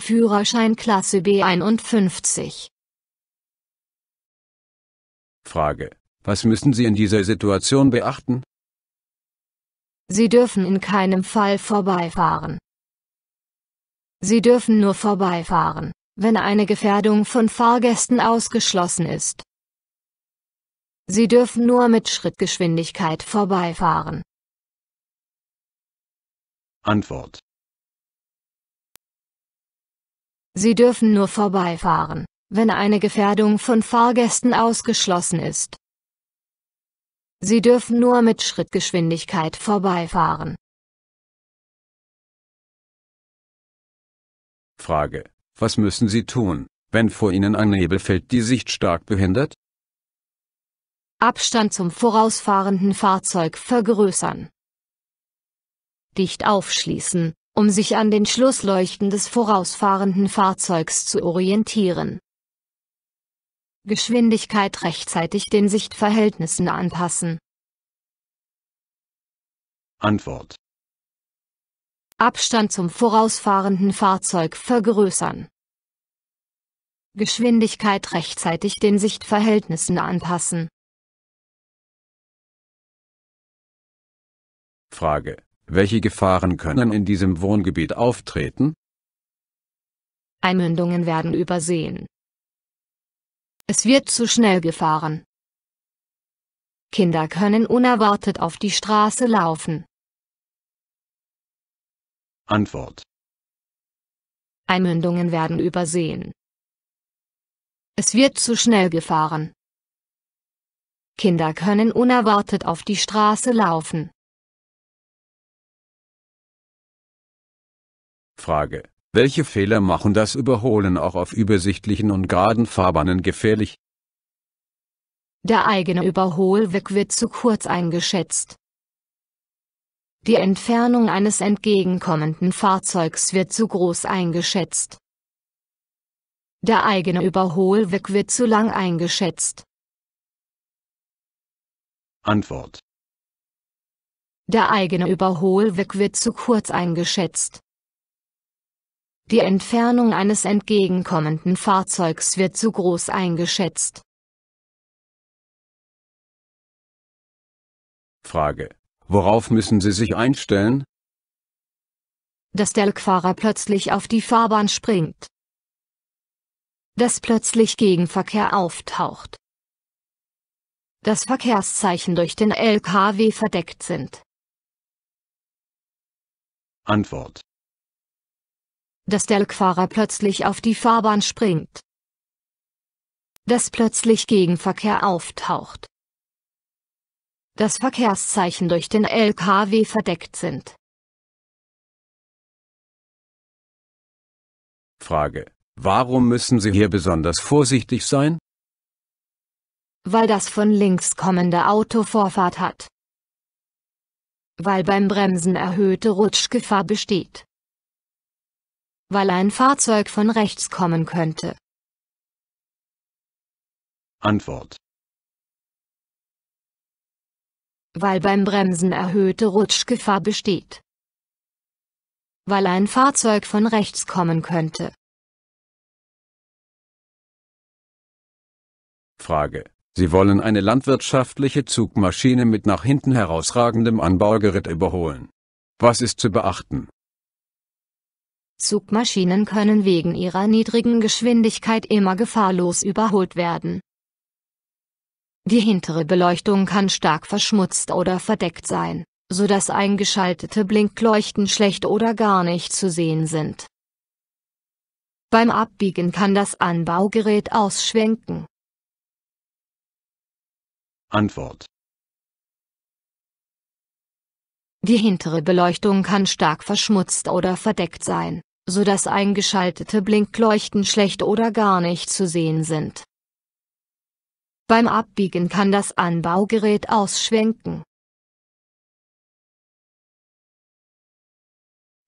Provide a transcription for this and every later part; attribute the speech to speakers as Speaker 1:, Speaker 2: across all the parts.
Speaker 1: Führerschein Klasse B51.
Speaker 2: Frage. Was müssen Sie in dieser Situation beachten?
Speaker 1: Sie dürfen in keinem Fall vorbeifahren. Sie dürfen nur vorbeifahren, wenn eine Gefährdung von Fahrgästen ausgeschlossen ist. Sie dürfen nur mit Schrittgeschwindigkeit vorbeifahren. Antwort Sie dürfen nur vorbeifahren, wenn eine Gefährdung von Fahrgästen ausgeschlossen ist. Sie dürfen nur mit
Speaker 3: Schrittgeschwindigkeit vorbeifahren.
Speaker 4: Frage. Was müssen Sie tun, wenn vor Ihnen ein Nebelfeld die Sicht
Speaker 2: stark behindert?
Speaker 1: Abstand zum vorausfahrenden Fahrzeug vergrößern. Dicht aufschließen, um sich an den Schlussleuchten des vorausfahrenden Fahrzeugs zu orientieren. Geschwindigkeit rechtzeitig den Sichtverhältnissen anpassen. Antwort Abstand zum vorausfahrenden Fahrzeug vergrößern. Geschwindigkeit rechtzeitig
Speaker 3: den Sichtverhältnissen anpassen.
Speaker 4: Frage welche Gefahren können in diesem Wohngebiet auftreten?
Speaker 1: Einmündungen werden übersehen. Es wird zu schnell gefahren. Kinder können unerwartet auf die Straße laufen. Antwort. Einmündungen werden übersehen. Es wird zu schnell gefahren. Kinder können unerwartet auf die Straße
Speaker 3: laufen.
Speaker 4: Frage, welche Fehler machen das Überholen auch auf übersichtlichen und geraden Fahrbahnen gefährlich?
Speaker 1: Der eigene Überholweg wird zu kurz eingeschätzt. Die Entfernung eines entgegenkommenden Fahrzeugs wird zu groß eingeschätzt. Der eigene Überholweg wird zu lang eingeschätzt. Antwort. Der eigene Überholweg wird zu kurz eingeschätzt. Die Entfernung eines entgegenkommenden Fahrzeugs wird zu groß eingeschätzt.
Speaker 4: Frage. Worauf müssen Sie sich einstellen?
Speaker 1: Dass der Lokfahrer plötzlich auf die Fahrbahn springt. Dass plötzlich Gegenverkehr auftaucht. Dass Verkehrszeichen durch den LKW verdeckt sind. Antwort dass der Lokfahrer plötzlich auf die Fahrbahn springt. Dass plötzlich Gegenverkehr auftaucht. Dass Verkehrszeichen
Speaker 3: durch den LKW verdeckt sind.
Speaker 4: Frage. Warum müssen Sie hier besonders vorsichtig sein?
Speaker 1: Weil das von links kommende Auto Vorfahrt hat. Weil beim Bremsen erhöhte Rutschgefahr besteht weil ein Fahrzeug von rechts kommen könnte. Antwort. Weil beim Bremsen erhöhte Rutschgefahr besteht. Weil ein Fahrzeug von
Speaker 3: rechts kommen könnte.
Speaker 4: Frage. Sie wollen eine landwirtschaftliche Zugmaschine mit nach hinten herausragendem
Speaker 2: Anbaugerät überholen. Was ist zu beachten?
Speaker 1: Zugmaschinen können wegen ihrer niedrigen Geschwindigkeit immer gefahrlos überholt werden. Die hintere Beleuchtung kann stark verschmutzt oder verdeckt sein, so dass eingeschaltete Blinkleuchten schlecht oder gar nicht zu sehen sind. Beim Abbiegen kann das Anbaugerät ausschwenken. Antwort Die hintere Beleuchtung kann stark verschmutzt oder verdeckt sein, so dass eingeschaltete Blinkleuchten schlecht oder gar nicht zu sehen sind. Beim Abbiegen kann das Anbaugerät ausschwenken.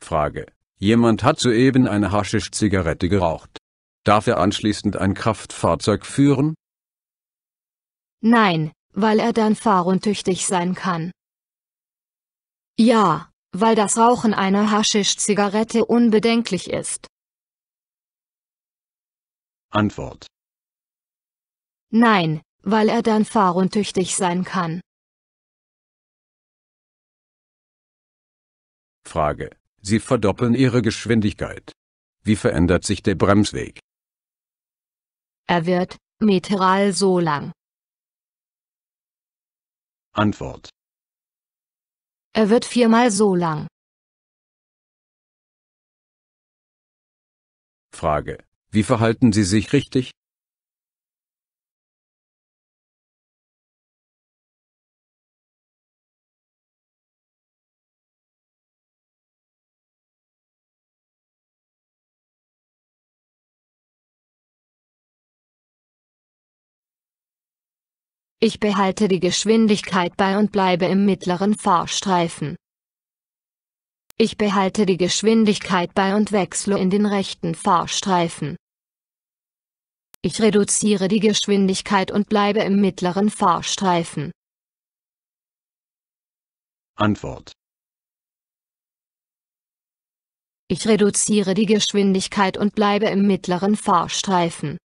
Speaker 4: Frage. Jemand hat soeben
Speaker 2: eine Haschisch-Zigarette geraucht. Darf er anschließend ein Kraftfahrzeug führen?
Speaker 1: Nein, weil er dann fahruntüchtig sein kann. Ja, weil das Rauchen einer Haschisch-Zigarette unbedenklich ist?
Speaker 5: Antwort.
Speaker 3: Nein, weil er dann fahruntüchtig sein kann.
Speaker 4: Frage. Sie verdoppeln Ihre Geschwindigkeit.
Speaker 2: Wie verändert sich der Bremsweg?
Speaker 1: Er wird meteral so lang.
Speaker 4: Antwort.
Speaker 3: Er wird viermal so lang.
Speaker 4: Frage. Wie verhalten Sie sich richtig?
Speaker 1: Ich behalte die Geschwindigkeit bei und bleibe im mittleren Fahrstreifen. Ich behalte die Geschwindigkeit bei und wechsle in den rechten Fahrstreifen. Ich reduziere die Geschwindigkeit und bleibe im mittleren Fahrstreifen. Antwort Ich reduziere die Geschwindigkeit und bleibe im mittleren Fahrstreifen.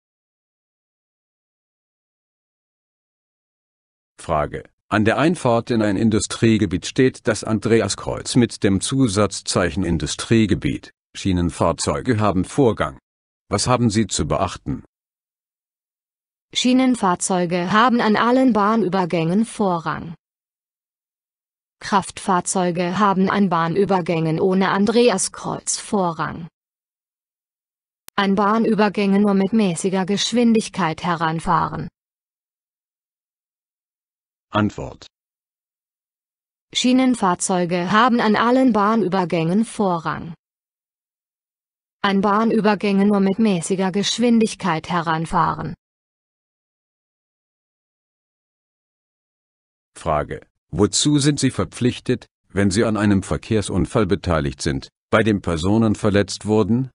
Speaker 4: Frage. An der Einfahrt in ein Industriegebiet
Speaker 2: steht das Andreaskreuz mit dem Zusatzzeichen Industriegebiet. Schienenfahrzeuge haben Vorgang. Was haben Sie zu beachten?
Speaker 1: Schienenfahrzeuge haben an allen Bahnübergängen Vorrang. Kraftfahrzeuge haben an Bahnübergängen ohne Andreaskreuz Vorrang. An Bahnübergängen nur mit mäßiger Geschwindigkeit heranfahren. Antwort. Schienenfahrzeuge haben an allen Bahnübergängen Vorrang. An Bahnübergängen nur mit mäßiger Geschwindigkeit heranfahren.
Speaker 4: Frage. Wozu sind Sie
Speaker 2: verpflichtet, wenn Sie an einem Verkehrsunfall beteiligt sind, bei dem Personen verletzt wurden?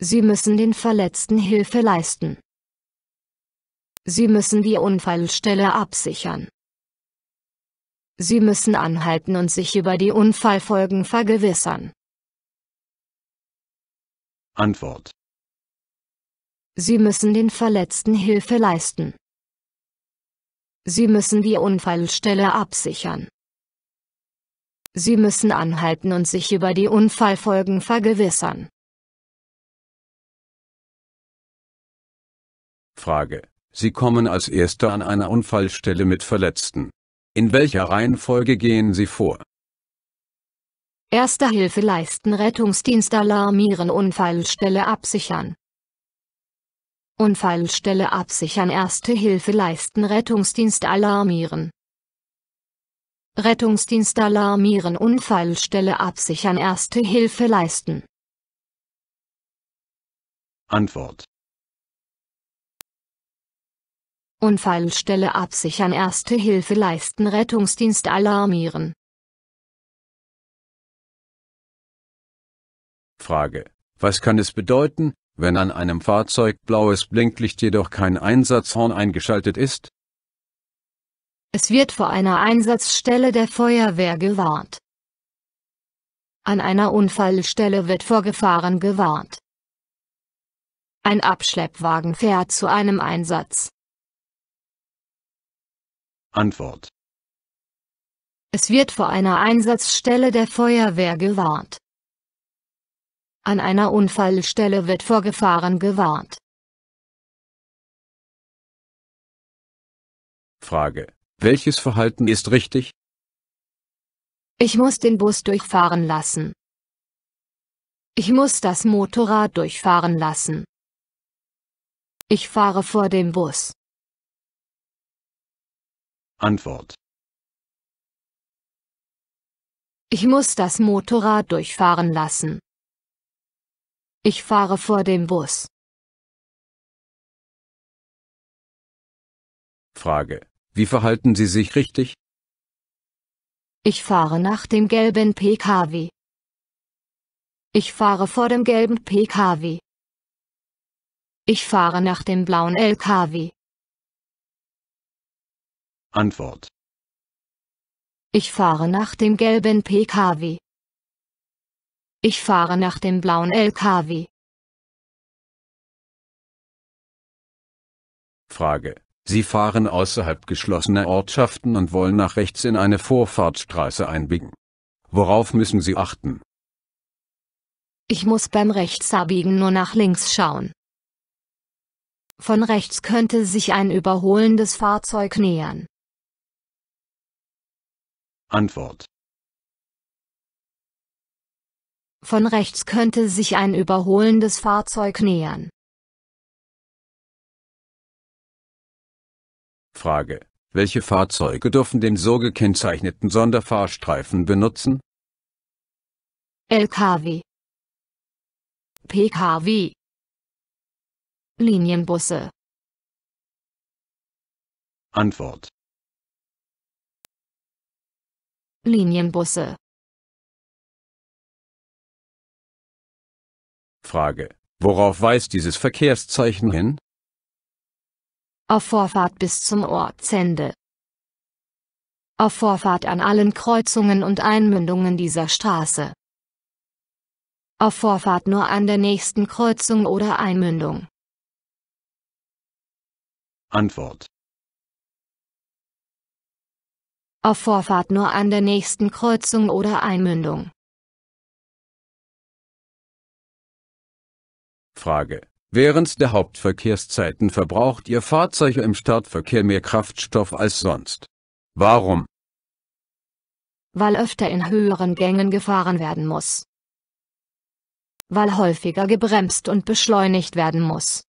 Speaker 1: Sie müssen den Verletzten Hilfe leisten. Sie müssen die Unfallstelle absichern. Sie müssen anhalten und sich über die Unfallfolgen vergewissern. Antwort Sie müssen den Verletzten Hilfe leisten. Sie müssen die Unfallstelle absichern. Sie müssen anhalten und sich über die Unfallfolgen
Speaker 3: vergewissern.
Speaker 4: Frage Sie kommen als Erster an einer Unfallstelle mit Verletzten. In welcher Reihenfolge
Speaker 2: gehen Sie vor?
Speaker 1: Erste Hilfe leisten, Rettungsdienst alarmieren, Unfallstelle absichern. Unfallstelle absichern, Erste Hilfe leisten, Rettungsdienst alarmieren. Rettungsdienst alarmieren, Unfallstelle absichern, Erste Hilfe leisten. Antwort Unfallstelle absichern, Erste Hilfe leisten, Rettungsdienst
Speaker 3: alarmieren.
Speaker 4: Frage. Was kann es bedeuten, wenn an einem Fahrzeug blaues Blinklicht jedoch kein
Speaker 2: Einsatzhorn eingeschaltet ist?
Speaker 1: Es wird vor einer Einsatzstelle der Feuerwehr gewarnt. An einer Unfallstelle wird vor Gefahren gewarnt. Ein Abschleppwagen fährt zu einem Einsatz. Antwort. Es wird vor einer Einsatzstelle der Feuerwehr gewarnt. An einer Unfallstelle wird vor Gefahren gewarnt.
Speaker 4: Frage. Welches Verhalten ist richtig?
Speaker 1: Ich muss den Bus durchfahren lassen. Ich muss das Motorrad durchfahren lassen. Ich fahre vor dem Bus. Antwort. Ich muss das Motorrad durchfahren lassen.
Speaker 3: Ich fahre vor dem Bus.
Speaker 4: Frage. Wie verhalten Sie sich richtig?
Speaker 1: Ich fahre nach dem gelben PKW. Ich fahre vor dem gelben PKW. Ich fahre nach dem blauen LKW. Antwort. Ich fahre nach dem gelben PKW. Ich fahre nach dem
Speaker 3: blauen LKW.
Speaker 4: Frage. Sie fahren außerhalb geschlossener Ortschaften und wollen nach rechts in eine
Speaker 2: Vorfahrtsstraße einbiegen. Worauf müssen Sie achten?
Speaker 1: Ich muss beim Rechtsabbiegen nur nach links schauen. Von rechts könnte sich ein überholendes Fahrzeug nähern. Antwort. Von rechts könnte
Speaker 3: sich ein überholendes Fahrzeug nähern.
Speaker 4: Frage. Welche Fahrzeuge dürfen den so gekennzeichneten
Speaker 2: Sonderfahrstreifen benutzen?
Speaker 1: LKW PKW Linienbusse
Speaker 4: Antwort
Speaker 3: Linienbusse.
Speaker 4: Frage. Worauf weist dieses Verkehrszeichen hin?
Speaker 1: Auf Vorfahrt bis zum Ortsende. Auf Vorfahrt an allen Kreuzungen und Einmündungen dieser Straße. Auf Vorfahrt nur an der nächsten Kreuzung oder Einmündung. Antwort. auf Vorfahrt nur
Speaker 3: an der nächsten Kreuzung oder Einmündung.
Speaker 4: Frage. Während der Hauptverkehrszeiten verbraucht Ihr
Speaker 2: Fahrzeug im Startverkehr mehr Kraftstoff als sonst. Warum?
Speaker 1: Weil öfter in höheren Gängen gefahren werden muss. Weil häufiger gebremst und beschleunigt werden muss.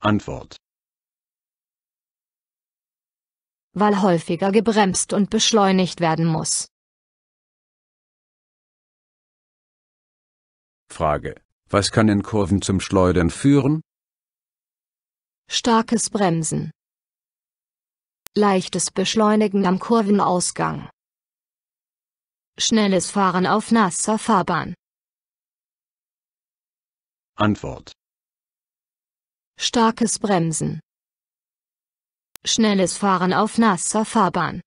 Speaker 1: Antwort weil häufiger
Speaker 3: gebremst und beschleunigt werden muss.
Speaker 4: Frage. Was kann in Kurven zum Schleudern führen?
Speaker 1: Starkes Bremsen. Leichtes Beschleunigen am Kurvenausgang. Schnelles Fahren auf nasser Fahrbahn. Antwort. Starkes Bremsen. Schnelles Fahren auf nasser Fahrbahn.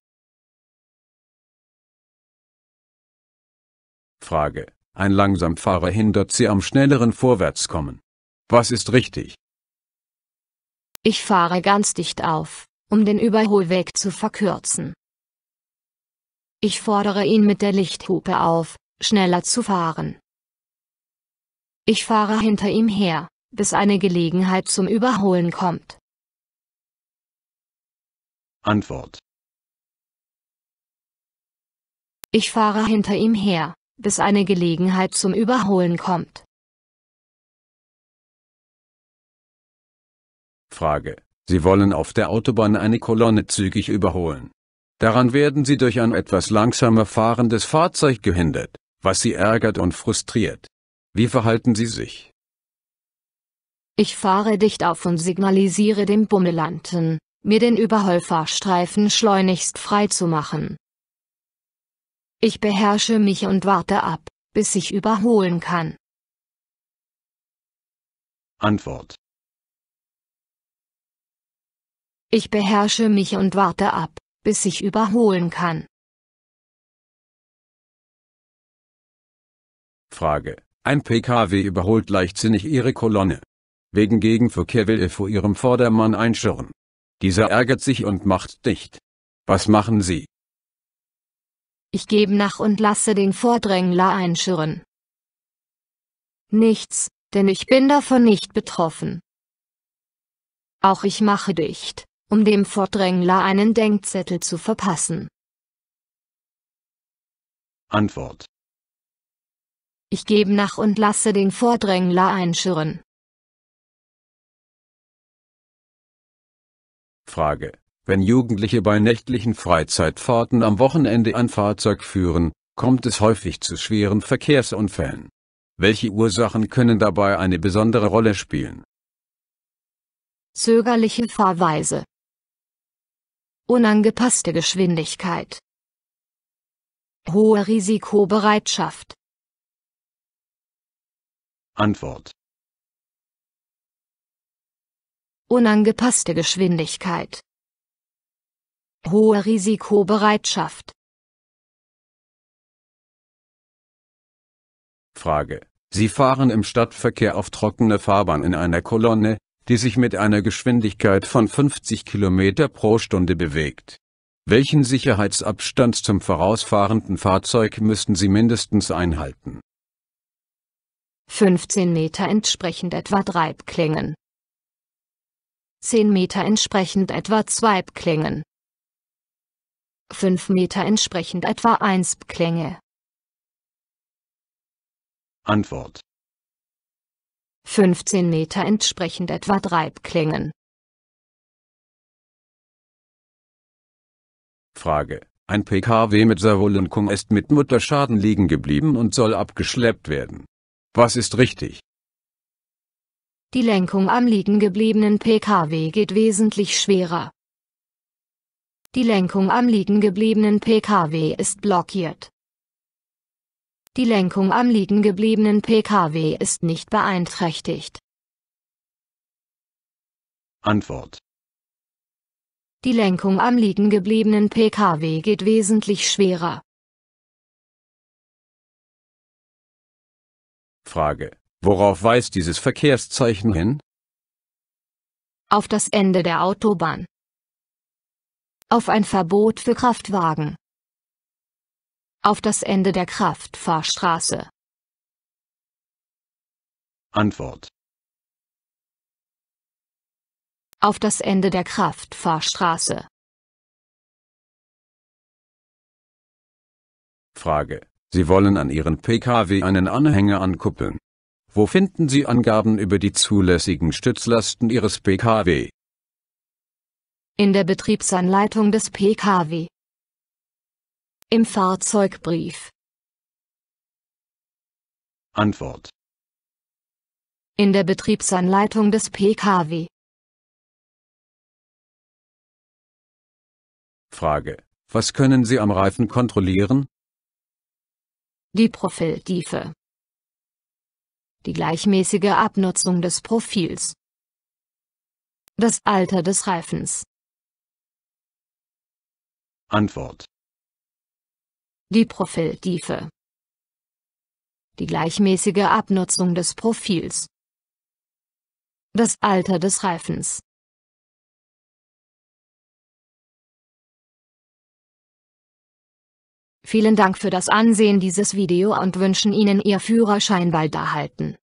Speaker 4: Frage. Ein Langsamfahrer hindert Sie am schnelleren Vorwärtskommen. Was ist richtig?
Speaker 1: Ich fahre ganz dicht auf, um den Überholweg zu verkürzen. Ich fordere ihn mit der Lichthupe auf, schneller zu fahren. Ich fahre hinter ihm her, bis eine Gelegenheit zum Überholen kommt. Antwort. Ich fahre hinter ihm her, bis eine
Speaker 3: Gelegenheit zum Überholen kommt.
Speaker 4: Frage. Sie wollen auf der Autobahn eine Kolonne zügig überholen.
Speaker 2: Daran werden Sie durch ein etwas langsamer fahrendes Fahrzeug gehindert, was Sie ärgert und frustriert. Wie verhalten Sie sich?
Speaker 1: Ich fahre dicht auf und signalisiere dem Bummelanten, mir den Überholfahrstreifen schleunigst freizumachen. Ich beherrsche mich und warte ab, bis ich überholen kann. Antwort Ich beherrsche mich und warte ab, bis
Speaker 3: ich überholen kann.
Speaker 4: Frage. Ein PKW überholt leichtsinnig Ihre Kolonne. Wegen Gegenverkehr
Speaker 2: will er vor Ihrem Vordermann einschirren. Dieser ärgert sich und macht dicht. Was machen Sie?
Speaker 1: Ich gebe nach und lasse den Vordrängler einschirren. Nichts, denn ich bin davon nicht betroffen. Auch ich mache dicht, um dem Vordrängler einen Denkzettel zu verpassen. Antwort. Ich gebe nach und lasse den Vordrängler einschirren.
Speaker 4: Frage. Wenn Jugendliche bei nächtlichen
Speaker 2: Freizeitfahrten am Wochenende ein Fahrzeug führen, kommt es häufig zu schweren Verkehrsunfällen. Welche Ursachen können dabei eine besondere Rolle spielen?
Speaker 1: Zögerliche Fahrweise Unangepasste Geschwindigkeit Hohe Risikobereitschaft Antwort Unangepasste Geschwindigkeit. Hohe
Speaker 3: Risikobereitschaft.
Speaker 4: Frage. Sie fahren im Stadtverkehr auf trockene Fahrbahn in einer Kolonne,
Speaker 2: die sich mit einer Geschwindigkeit von 50 km pro Stunde bewegt. Welchen Sicherheitsabstand zum vorausfahrenden Fahrzeug müssten Sie mindestens einhalten?
Speaker 1: 15 Meter entsprechend etwa Treibklingen. 10 Meter entsprechend etwa 2 Klängen. 5 Meter entsprechend etwa 1 Klänge. Antwort 15 Meter entsprechend etwa
Speaker 3: 3 Klängen.
Speaker 4: Frage. Ein PKW mit Servolenkung ist mit Mutterschaden liegen geblieben und soll
Speaker 2: abgeschleppt werden. Was ist richtig?
Speaker 1: Die Lenkung am liegen gebliebenen Pkw geht wesentlich schwerer. Die Lenkung am liegen gebliebenen Pkw ist blockiert. Die Lenkung am liegen gebliebenen Pkw ist nicht beeinträchtigt. Antwort. Die Lenkung am liegen gebliebenen
Speaker 3: Pkw geht wesentlich schwerer.
Speaker 4: Frage. Worauf weist dieses Verkehrszeichen hin?
Speaker 1: Auf das Ende der Autobahn. Auf ein Verbot für Kraftwagen. Auf das Ende der Kraftfahrstraße.
Speaker 4: Antwort.
Speaker 3: Auf das Ende der Kraftfahrstraße.
Speaker 4: Frage. Sie wollen an Ihren Pkw
Speaker 2: einen Anhänger ankuppeln. Wo finden Sie Angaben über die zulässigen Stützlasten Ihres Pkw?
Speaker 1: In der Betriebsanleitung des Pkw. Im Fahrzeugbrief. Antwort. In der Betriebsanleitung des Pkw.
Speaker 4: Frage. Was können Sie am Reifen kontrollieren?
Speaker 1: Die Profiltiefe die gleichmäßige Abnutzung des Profils. Das Alter des Reifens. Antwort. Die Profiltiefe. Die gleichmäßige Abnutzung des Profils. Das Alter
Speaker 3: des Reifens. Vielen Dank für das Ansehen dieses Video und wünschen Ihnen Ihr Führerschein bald erhalten.